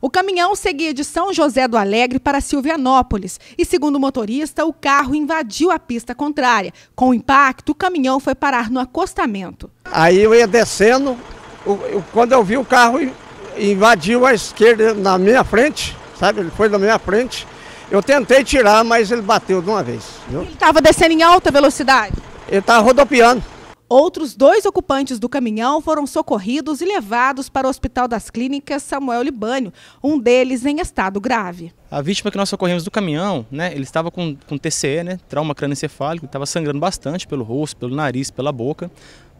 O caminhão seguia de São José do Alegre para Silvianópolis e, segundo o motorista, o carro invadiu a pista contrária. Com o impacto, o caminhão foi parar no acostamento. Aí eu ia descendo, quando eu vi o carro invadiu a esquerda na minha frente, sabe? Ele foi na minha frente. Eu tentei tirar, mas ele bateu de uma vez. Viu? Ele estava descendo em alta velocidade? Ele estava rodopiando. Outros dois ocupantes do caminhão foram socorridos e levados para o Hospital das Clínicas Samuel Libânio, um deles em estado grave. A vítima que nós socorremos do caminhão, né, ele estava com, com TCE, né, trauma crânioencefálico, estava sangrando bastante pelo rosto, pelo nariz, pela boca,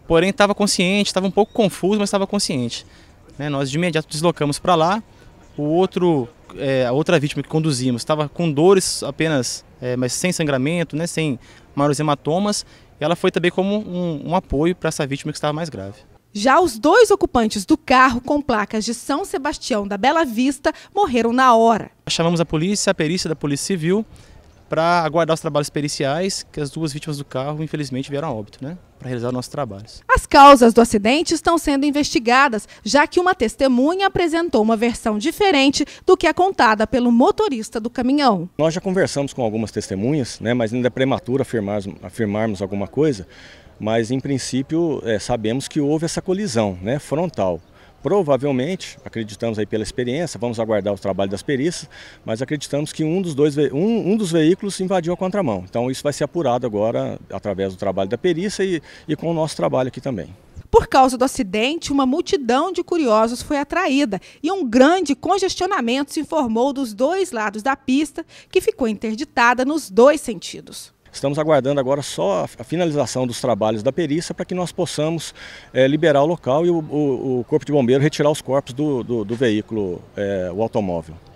porém estava consciente, estava um pouco confuso, mas estava consciente. Né, nós de imediato deslocamos para lá, o outro, é, a outra vítima que conduzimos estava com dores apenas, é, mas sem sangramento, né, sem maiores hematomas, ela foi também como um, um apoio para essa vítima que estava mais grave. Já os dois ocupantes do carro com placas de São Sebastião da Bela Vista morreram na hora. Chamamos a polícia, a perícia da Polícia Civil para aguardar os trabalhos periciais, que as duas vítimas do carro, infelizmente, vieram a óbito, né? Para realizar nossos trabalhos. As causas do acidente estão sendo investigadas, já que uma testemunha apresentou uma versão diferente do que é contada pelo motorista do caminhão. Nós já conversamos com algumas testemunhas, né? Mas ainda é prematuro afirmarmos, afirmarmos alguma coisa. Mas, em princípio, é, sabemos que houve essa colisão né, frontal. Provavelmente, acreditamos aí pela experiência, vamos aguardar o trabalho das perícias, mas acreditamos que um dos, dois, um, um dos veículos invadiu a contramão. Então isso vai ser apurado agora através do trabalho da perícia e, e com o nosso trabalho aqui também. Por causa do acidente, uma multidão de curiosos foi atraída e um grande congestionamento se formou dos dois lados da pista, que ficou interditada nos dois sentidos. Estamos aguardando agora só a finalização dos trabalhos da perícia para que nós possamos é, liberar o local e o, o, o, Corpo de Bombeiro retirar os corpos do, do, do veículo, é, o automóvel.